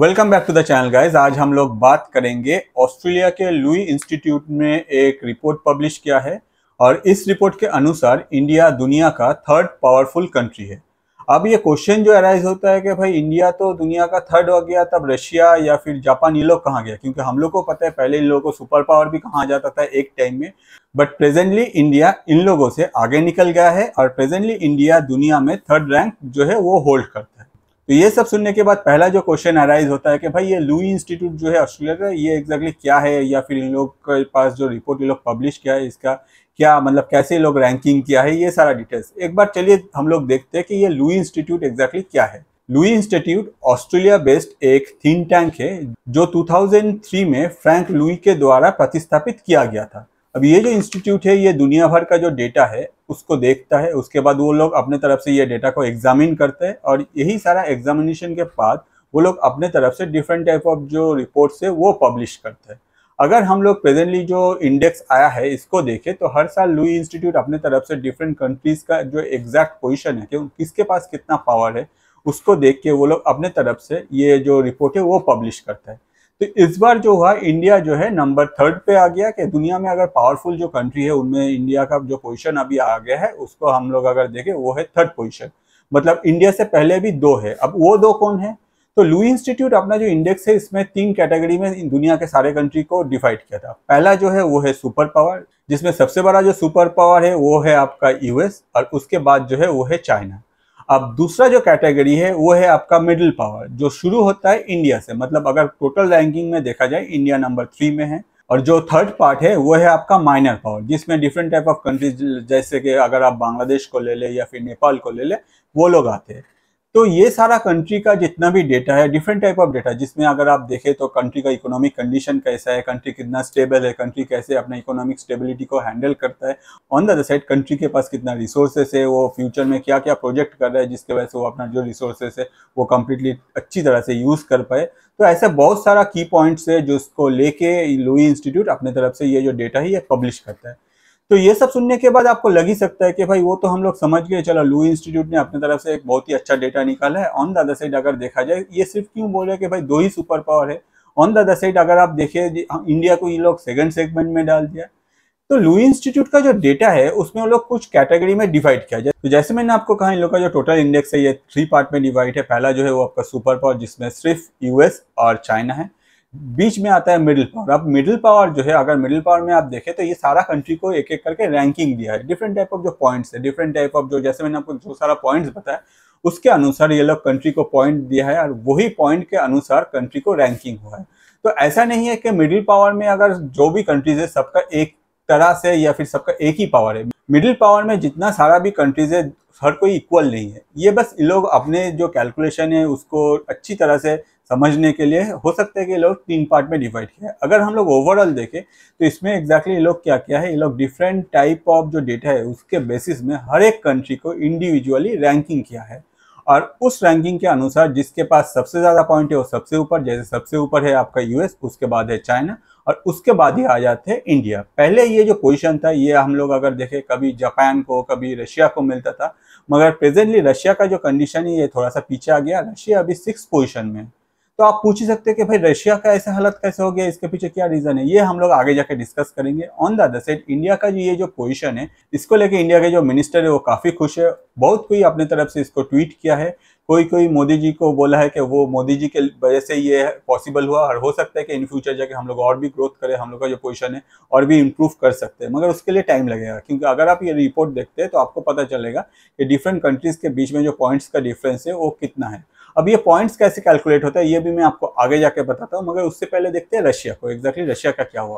welcome back to the channel guys आज हम लोग बात करेंगे ऑस्ट्रेलिया के लुई इंस्टीट्यूट ने एक रिपोर्ट पब्लिश किया है और इस रिपोर्ट के अनुसार इंडिया दुनिया का थर्ड पावरफुल कंट्री है अब ये क्वेश्चन जो अराइज होता है कि भाई इंडिया तो दुनिया का थर्ड हो गया तब रशिया या फिर जापान ये लोग कहाँ गया क्योंकि हम लोग को पता है पहले इन लोगों को सुपर पावर भी कहा जाता था एक टाइम में बट प्रेजेंटली इंडिया इन लोगों से आगे निकल गया है और प्रेजेंटली इंडिया दुनिया में थर्ड रैंक जो है वो होल्ड करता है तो ये सब सुनने के बाद पहला जो क्वेश्चन अराइज होता है कि भाई ये लुई इंस्टीट्यूट जो है ऑस्ट्रेलिया का ये एग्जैक्टली क्या है या फिर इन लोग के पास जो रिपोर्ट ये लोग पब्लिश किया है इसका क्या मतलब कैसे लोग रैंकिंग किया है ये सारा डिटेल्स एक बार चलिए हम लोग देखते हैं कि ये लुई इंस्टीट्यूट एग्जैक्टली क्या है लुई इंस्टीट्यूट ऑस्ट्रेलिया बेस्ड एक थिंक टैंक है जो 2003 में फ्रैंक लुई के द्वारा प्रतिस्थापित किया गया था अब ये जो इंस्टीट्यूट है ये दुनिया भर का जो डेटा है उसको देखता है उसके बाद वो लोग अपने तरफ से ये डेटा को एग्जामिन करते हैं और यही सारा एग्जामिनेशन के बाद वो लोग अपने तरफ से डिफरेंट टाइप ऑफ जो रिपोर्ट है वो पब्लिश करते हैं अगर हम लोग प्रेजेंटली जो इंडेक्स आया है इसको देखें तो हर साल लुई इंस्टीट्यूट अपने तरफ से डिफरेंट कंट्रीज़ का जो एग्जैक्ट पोजिशन है कि किसके पास कितना पावर है उसको देख के वो लोग अपने तरफ से ये जो रिपोर्ट है वो पब्लिश करता है तो इस बार जो हुआ इंडिया जो है नंबर थर्ड पे आ गया कि दुनिया में अगर पावरफुल जो कंट्री है उनमें इंडिया का जो पोजीशन अभी आ गया है उसको हम लोग अगर देखें वो है थर्ड पोजीशन मतलब इंडिया से पहले भी दो है अब वो दो कौन है तो लुई इंस्टीट्यूट अपना जो इंडेक्स है इसमें तीन कैटेगरी में दुनिया के सारे कंट्री को डिफाइड किया था पहला जो है वो है सुपर पावर जिसमें सबसे बड़ा जो सुपर पावर है वो है आपका यूएस और उसके बाद जो है वो है चाइना अब दूसरा जो कैटेगरी है वो है आपका मिडिल पावर जो शुरू होता है इंडिया से मतलब अगर टोटल रैंकिंग में देखा जाए इंडिया नंबर थ्री में है और जो थर्ड पार्ट है वो है आपका माइनर पावर जिसमें डिफरेंट टाइप ऑफ कंट्रीज जैसे कि अगर आप बांग्लादेश को ले ले या फिर नेपाल को ले ले वो लोग आते हैं तो ये सारा कंट्री का जितना भी डेटा है डिफरेंट टाइप ऑफ डेटा जिसमें अगर आप देखें तो कंट्री का इकोनॉमिक कंडीशन कैसा है कंट्री कितना स्टेबल है कंट्री कैसे अपना इकोनॉमिक स्टेबिलिटी को हैंडल करता है on the other side country के पास कितना रिसोर्सेस है वो फ्यूचर में क्या क्या प्रोजेक्ट कर रहा है जिसके वजह से वो अपना जो रिसोर्सेस है वो कम्प्लीटली अच्छी तरह से यूज़ कर पाए तो ऐसे बहुत सारा की पॉइंट्स है जिसको लेके लुई इंस्टीट्यूट अपने तरफ से ये जो डेटा है ये पब्लिश करता है तो ये सब सुनने के बाद आपको लग ही सकता है कि भाई वो तो हम लोग समझ गए चलो लू इंस्टीट्यूट ने अपने तरफ से एक बहुत ही अच्छा डेटा निकाला है ऑन द अदर साइड अगर देखा जाए ये सिर्फ क्यों बोल रहे कि भाई दो ही सुपर पावर है ऑन द अदर साइड अगर आप देखिए इंडिया हाँ, को ये लोग सेकंड सेगमेंट में डाल दिया तो लू इंस्टीट्यूट का जो डेटा है उसमें वो लोग कुछ कैटेगरी में डिवाइड किया जाए तो जैसे मैंने आपको कहा इन लोग का जो टोटल इंडेक्स है ये थ्री पार्ट में डिवाइड है पहला जो है वो आपका सुपर पावर जिसमें सिर्फ यूएस और चाइना है बीच में आता है मिडिल पावर अब मिडिल पावर जो है अगर मिडिल पावर में आप देखें तो ये सारा कंट्री को एक एक करके रैंकिंग दिया है डिफरेंट टाइप ऑफ जो पॉइंट्स है डिफरेंट टाइप ऑफ जो जैसे मैंने आपको जो सारा पॉइंट्स बताया उसके अनुसार ये लोग कंट्री को पॉइंट दिया है और वही पॉइंट के अनुसार कंट्री को रैंकिंग हुआ है तो ऐसा नहीं है कि मिडिल पावर में अगर जो भी कंट्रीज है सबका एक तरह से या फिर सबका एक ही पावर है मिडिल पावर में जितना सारा भी कंट्रीज है हर कोई इक्वल नहीं है ये बस ये लोग अपने जो कैलकुलेशन है उसको अच्छी तरह से समझने के लिए हो सकता है कि ये लोग तीन पार्ट में डिवाइड किया है अगर हम लोग ओवरऑल देखें तो इसमें एग्जैक्टली ये लोग क्या किया है ये लोग डिफरेंट टाइप ऑफ जो डेटा है उसके बेसिस में हर एक कंट्री को इंडिविजुअली रैंकिंग किया है और उस रैंकिंग के अनुसार जिसके पास सबसे ज़्यादा पॉइंट है वो सबसे ऊपर जैसे सबसे ऊपर है आपका यूएस उसके बाद है चाइना और उसके बाद ही आ जाते हैं इंडिया पहले ये जो पोजीशन था ये हम लोग अगर देखें कभी जापान को कभी रशिया को मिलता था मगर प्रेजेंटली रशिया का जो कंडीशन है ये थोड़ा सा पीछे आ गया रशिया अभी सिक्स पोजिशन में तो आप पूछ ही सकते हैं कि भाई रशिया का ऐसा हालत कैसे हो गया इसके पीछे क्या रीज़न है ये हम लोग आगे जाके डिस्कस करेंगे on the other side India का जो ये जो पोजिशन है इसको लेके इंडिया के जो मिनिस्टर है वो काफ़ी खुश है बहुत कोई अपने तरफ से इसको ट्वीट किया है कोई कोई मोदी जी को बोला है कि वो मोदी जी के वजह से ये पॉसिबल हुआ और हो सकता है कि इन फ्यूचर जाके हम लोग और भी ग्रोथ करें हम लोग का जो पोजिशन है और भी इम्प्रूव कर सकते हैं मगर उसके लिए टाइम लगेगा क्योंकि अगर आप ये रिपोर्ट देखते हैं तो आपको पता चलेगा कि डिफरेंट कंट्रीज़ के बीच में जो पॉइंट्स का डिफरेंस है वो कितना है अब ये पॉइंट्स कैसे कैलकुलेट होता है ये भी मैं आपको आगे जाके बताता हूँ मगर उससे पहले देखते हैं रशिया को एग्जैक्टली रशिया का क्या हुआ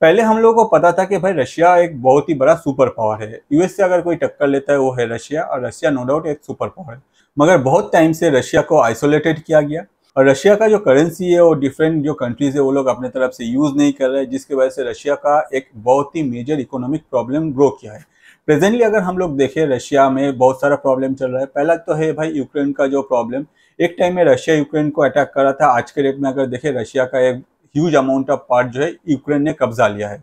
पहले हम लोगों को पता था कि भाई रशिया एक बहुत ही बड़ा सुपर पावर है यूएस से अगर कोई टक्कर लेता है वो है रशिया और रशिया नो डाउट एक सुपर पावर है मगर बहुत टाइम से रशिया को आइसोलेटेड किया गया और रशिया का जो करेंसी है वो डिफरेंट जो कंट्रीज है वो लोग अपने तरफ से यूज़ नहीं कर रहे जिसकी वजह से रशिया का एक बहुत ही मेजर इकोनॉमिक प्रॉब्लम ग्रो किया है प्रेजेंटली अगर हम लोग देखें रशिया में बहुत सारा प्रॉब्लम चल रहा है पहला तो है भाई यूक्रेन का जो प्रॉब्लम एक टाइम में रशिया यूक्रेन को अटैक करा था आज के डेट में अगर देखें रशिया का एक ह्यूज अमाउंट ऑफ पार्ट जो है यूक्रेन ने कब्जा लिया है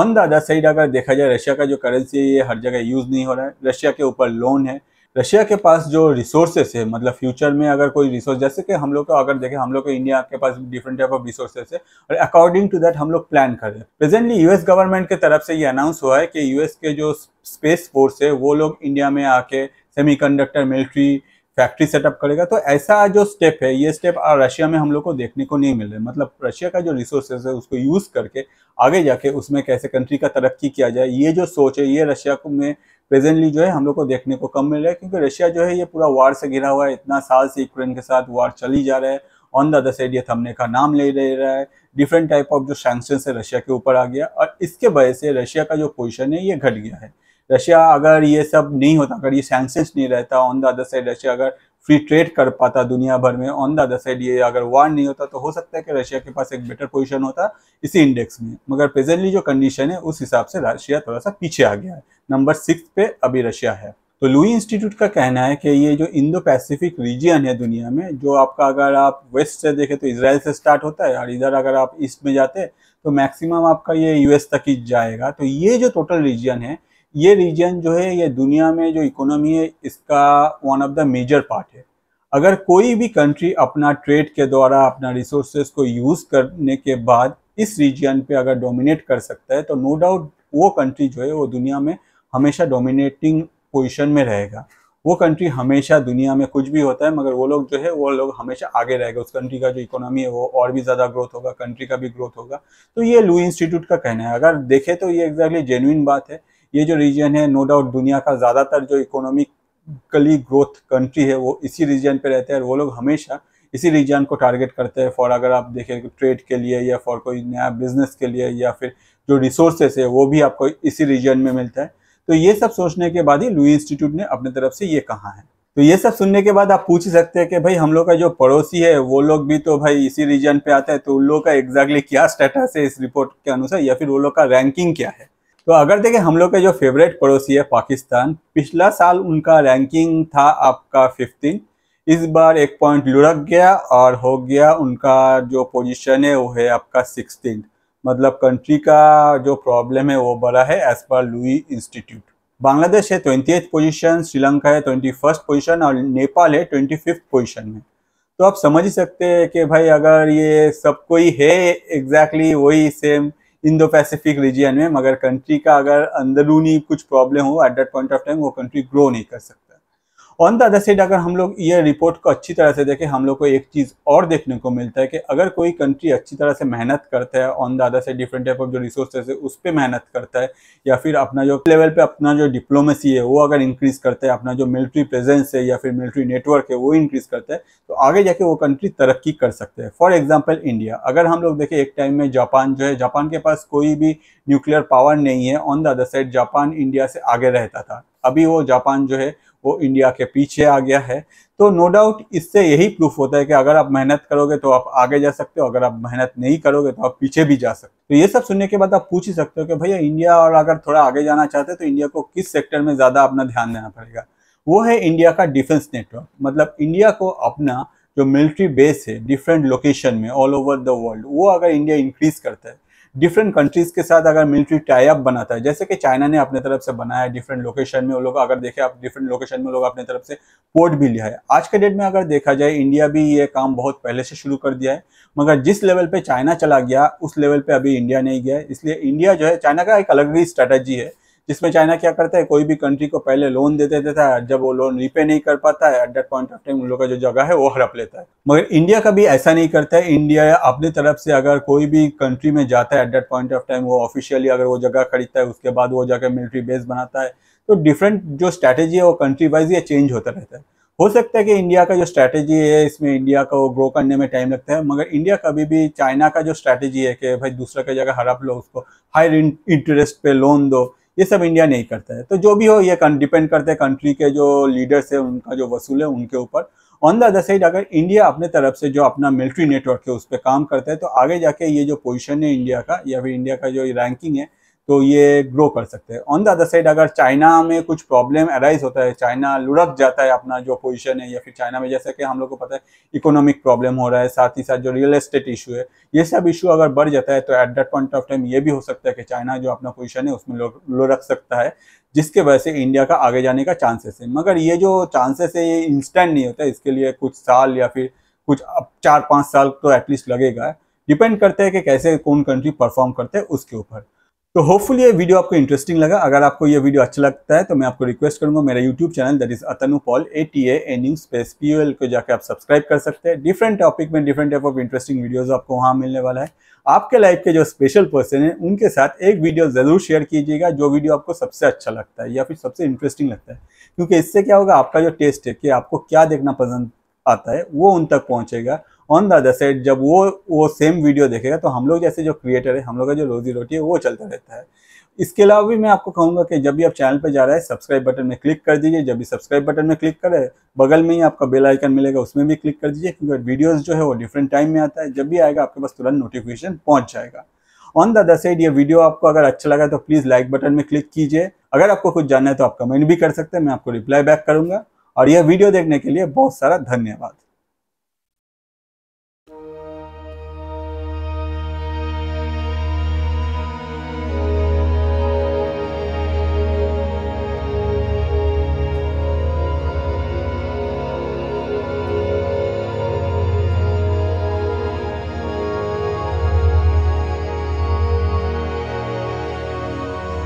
ऑन द अदर साइड अगर देखा जाए रशिया का जो करेंसी है ये हर जगह यूज़ नहीं हो रहा है रशिया के ऊपर लोन है रशिया के पास जो रिसोर्सेस है मतलब फ्यूचर में अगर कोई रिसोर्स जैसे कि हम लोग को तो अगर देखें हम लोग को तो इंडिया के पास डिफरेंट टाइप ऑफ रिसोर्सेस है और अकॉर्डिंग टू दैट हम लोग प्लान कर रहे हैं प्रेजेंटली यूएस गवर्नमेंट के तरफ से ये अनाउंस हुआ है कि यूएस के जो स्पेस फोर्स है वो लोग इंडिया में आके सेमी मिलिट्री फैक्ट्री सेटअप करेगा तो ऐसा जो स्टेप है ये स्टेप रशिया में हम लोग को देखने को नहीं मिल रहा मतलब रशिया का जो रिसोर्सेज है उसको यूज़ करके आगे जाके उसमें कैसे कंट्री का तरक्की किया जाए ये जो सोच है ये रशिया को में प्रेजेंटली जो है हम लोग को देखने को कम मिल रहा है क्योंकि रशिया जो है ये पूरा वार से घिरा हुआ है इतना साल से यूक्रेन के साथ वार चली जा रहा है ऑन द अदर साइड ये थमने का नाम ले ले रहा है डिफरेंट टाइप ऑफ जो सैंक्शन है रशिया के ऊपर आ गया और इसके वजह से रशिया का जो पोजिशन है ये घट गया है रशिया अगर ये सब नहीं होता अगर ये सैंक्शंस नहीं रहता on the other side Russia अगर फ्री ट्रेड कर पाता दुनिया भर में ऑन द अदर साइड ये अगर वार नहीं होता तो हो सकता है कि रशिया के पास एक बेटर पोजीशन होता इसी इंडेक्स में मगर प्रेजेंटली जो कंडीशन है उस हिसाब से रशिया थोड़ा सा पीछे आ गया है नंबर सिक्स पे अभी रशिया है तो लुई इंस्टीट्यूट का कहना है कि ये जो इंडो पैसिफिक रीजियन है दुनिया में जो आपका अगर आप वेस्ट से देखें तो इसराइल से स्टार्ट होता है और इधर अगर आप ईस्ट में जाते तो मैक्सिमम आपका ये यूएस तक ही जाएगा तो ये जो टोटल रीजन है ये रीजन जो है ये दुनिया में जो इकोनॉमी है इसका one of the major part है अगर कोई भी कंट्री अपना ट्रेड के द्वारा अपना रिसोर्सेज को यूज़ करने के बाद इस रीजन पे अगर डोमिनेट कर सकता है तो नो डाउट वो कंट्री जो है वो दुनिया में हमेशा डोमिनेटिंग पोजिशन में रहेगा वो कंट्री हमेशा दुनिया में कुछ भी होता है मगर वो लोग जो है वो लोग हमेशा आगे रहेगा उस कंट्री का जो इकोनॉमी है वो और भी ज़्यादा ग्रोथ होगा कंट्री का भी ग्रोथ होगा तो ये लू इंस्टीट्यूट का कहना है अगर देखें तो ये एग्जैक्टली जेन्यून बात है ये जो रीजन है नो डाउट दुनिया का ज़्यादातर जो इकोनॉमिकली ग्रोथ कंट्री है वो इसी रीजन पे रहते हैं वो लोग हमेशा इसी रीजन को टारगेट करते हैं फॉर अगर आप देखें ट्रेड के लिए या फॉर कोई नया बिजनेस के लिए या फिर जो रिसोर्सेस है वो भी आपको इसी रीजन में मिलता है तो ये सब सोचने के बाद ही लुई इंस्टीट्यूट ने अपने तरफ से ये कहा है तो ये सब सुनने के बाद आप पूछ सकते हैं कि भाई हम लोग का जो पड़ोसी है वो लोग भी तो भाई इसी रीजन पे आता है तो उन लोग का एग्जैक्टली exactly क्या स्टेटस है इस रिपोर्ट के अनुसार या फिर वो लोग का रैंकिंग क्या है तो अगर देखें हम लोग के जो फेवरेट पड़ोसी है पाकिस्तान पिछला साल उनका रैंकिंग था आपका फिफ्टीन इस बार एक पॉइंट लुढ़क गया और हो गया उनका जो पोजीशन है वो है आपका सिक्सटीन मतलब कंट्री का जो प्रॉब्लम है वो बड़ा है as per Louis institute Bangladesh है ट्वेंटी एथ पोजिशन श्रीलंका है ट्वेंटी फर्स्ट पोजिशन और नेपाल है ट्वेंटी फिफ्थ पोजिशन में तो आप समझ ही सकते हैं कि भाई अगर ये सब कोई है एग्जैक्टली exactly वही सेम इंडो पैसिफिक रीजन में मगर कंट्री का अगर अंदरूनी कुछ प्रॉब्लम हो at that point of time वो कंट्री ग्रो नहीं कर सकती ऑन द अदर साइड अगर हम लोग ये रिपोर्ट को अच्छी तरह से देखें हम लोग को एक चीज़ और देखने को मिलता है कि अगर कोई कंट्री अच्छी तरह से मेहनत करता है on the other side different type of जो रिसोर्सेज है उस पर मेहनत करता है या फिर अपना जो लेवल पे अपना जो डिप्लोमेसी है वो अगर इंक्रीज करता है अपना जो मिलिट्री प्रेजेंस है या फिर मिलिट्री नेटवर्क है वो इंक्रीज करता है तो आगे जाके वो कंट्री तरक्की कर सकते हैं फॉर एग्जाम्पल इंडिया अगर हम लोग देखें एक टाइम में जापान जो है जापान के पास कोई भी न्यूक्लियर पावर नहीं है on the other side Japan India से आगे रहता था अभी वो जापान जो है वो इंडिया के पीछे आ गया है तो नो डाउट इससे यही प्रूफ होता है कि अगर आप मेहनत करोगे तो आप आगे जा सकते हो अगर आप मेहनत नहीं करोगे तो आप पीछे भी जा सकते हो तो ये सब सुनने के बाद आप पूछ ही सकते हो कि भैया इंडिया और अगर थोड़ा आगे जाना चाहते हो तो इंडिया को किस सेक्टर में ज़्यादा अपना ध्यान देना पड़ेगा वो है इंडिया का डिफेंस नेटवर्क मतलब इंडिया को अपना जो मिलिट्री बेस है डिफरेंट लोकेशन में ऑल ओवर द वर्ल्ड वो अगर इंडिया इंक्रीज करता है डिफरेंट कंट्रीज के साथ अगर मिलिट्री टाइप बनाता है जैसे कि चाइना ने अपने तरफ से बनाया है डिफरेंट लोकेशन में वो लोग अगर देखे आप डिफरेंट लोकेशन में लोग अपने तरफ से पोर्ट भी लिया है आज के डेट में अगर देखा जाए इंडिया भी ये काम बहुत पहले से शुरू कर दिया है मगर जिस लेवल पे चाइना चला गया उस लेवल पे अभी इंडिया नहीं गया इसलिए इंडिया जो है चाइना का एक अलग ही स्ट्रैटेजी है जिसमें चाइना क्या करता है कोई भी कंट्री को पहले लोन दे देता था जब वो लोन रिपे नहीं कर पाता है at that point of time उन लोग का जो जगह है वो हड़प लेता है मगर इंडिया कभी ऐसा नहीं करता है इंडिया अपनी तरफ से अगर कोई भी कंट्री में जाता है at that point of time वो ऑफिशियली अगर वो जगह खरीदता है उसके बाद वो जाकर मिलिट्री बेस बनाता है तो डिफरेंट जो स्ट्रैटेजी है वो कंट्री वाइज ये चेंज होता रहता है हो सकता है कि इंडिया का जो स्ट्रैटेजी है इसमें इंडिया को ग्रो करने में टाइम लगता है मगर इंडिया कभी भी चाइना का जो स्ट्रैटेजी है कि भाई दूसरा का जगह हड़प लो उसको हाई इंटरेस्ट पे लोन दो ये सब इंडिया नहीं करता है तो जो भी हो ये डिपेंड करते हैं कंट्री के जो लीडर्स है उनका जो वसूल है उनके ऊपर ऑन द अदर साइड अगर इंडिया अपने तरफ से जो अपना मिलिट्री नेटवर्क है उस पर काम करता है तो आगे जाके ये जो पोजिशन है इंडिया का या फिर इंडिया का जो रैंकिंग है तो ये ग्रो कर सकते हैं ऑन द अदर साइड अगर चाइना में कुछ प्रॉब्लम अराइज होता है चाइना लुढ़क जाता है अपना जो पोजीशन है या फिर चाइना में जैसा कि हम लोग को पता है इकोनॉमिक प्रॉब्लम हो रहा है साथ ही साथ जो रियल एस्टेट इशू है ये सब इशू अगर बढ़ जाता है तो at that point of time ये भी हो सकता है कि चाइना जो अपना पोजिशन है उसमें लुढ़क सकता है जिसके वजह से इंडिया का आगे जाने का चांसेस है मगर ये जो चांसेस है ये इंस्टेंट नहीं होता इसके लिए कुछ साल या फिर कुछ अब चार पाँच साल तो एटलीस्ट लगेगा डिपेंड करता है कि कैसे कौन कंट्री परफॉर्म करते हैं उसके ऊपर तो होपफुली ये वीडियो आपको इंटरेस्टिंग लगा अगर आपको ये वीडियो अच्छा लगता है तो मैं आपको रिक्वेस्ट करूंगा मेरा YouTube channel that is Atanu Paul A T A N U space P L को जाकर आप सब्सक्राइब कर सकते हैं डिफरेंट टॉपिक में different type of interesting videos आपको वहाँ मिलने वाला है आपके लाइफ के जो स्पेशल पर्सन है उनके साथ एक वीडियो जरूर शेयर कीजिएगा जो वीडियो आपको सबसे अच्छा लगता है या फिर सबसे इंटरेस्टिंग लगता है क्योंकि इससे क्या होगा आपका जो टेस्ट है कि आपको क्या देखना पसंद आता है वो उन तक पहुँचेगा ऑन द अदर साइड जब वो वो सेम वीडियो देखेगा तो हम लोग जैसे जो क्रिएटर है हम लोग का जो रोजी रोटी है वो चलता रहता है इसके अलावा भी मैं आपको कहूँगा कि जब भी आप चैनल पर जा रहे हैं सब्सक्राइब बटन में क्लिक कर दीजिए जब भी सब्सक्राइब बटन में क्लिक करें बगल में ही आपका बेल आइकन मिलेगा उसमें भी क्लिक कर दीजिए क्योंकि वीडियोज़ जो है वो डिफरेंट टाइम में आता है जब भी आएगा आपके पास तुरंत नोटिफिकेशन पहुँच जाएगा ऑन द अदर साइड ये वीडियो आपको अगर अच्छा लगा तो प्लीज़ लाइक बटन में क्लिक कीजिए अगर आपको कुछ जानना है तो आप कमेंट भी कर सकते हैं मैं आपको रिप्लाई बैक करूँगा और यह वीडियो देखने के लिए बहुत सारा धन्यवाद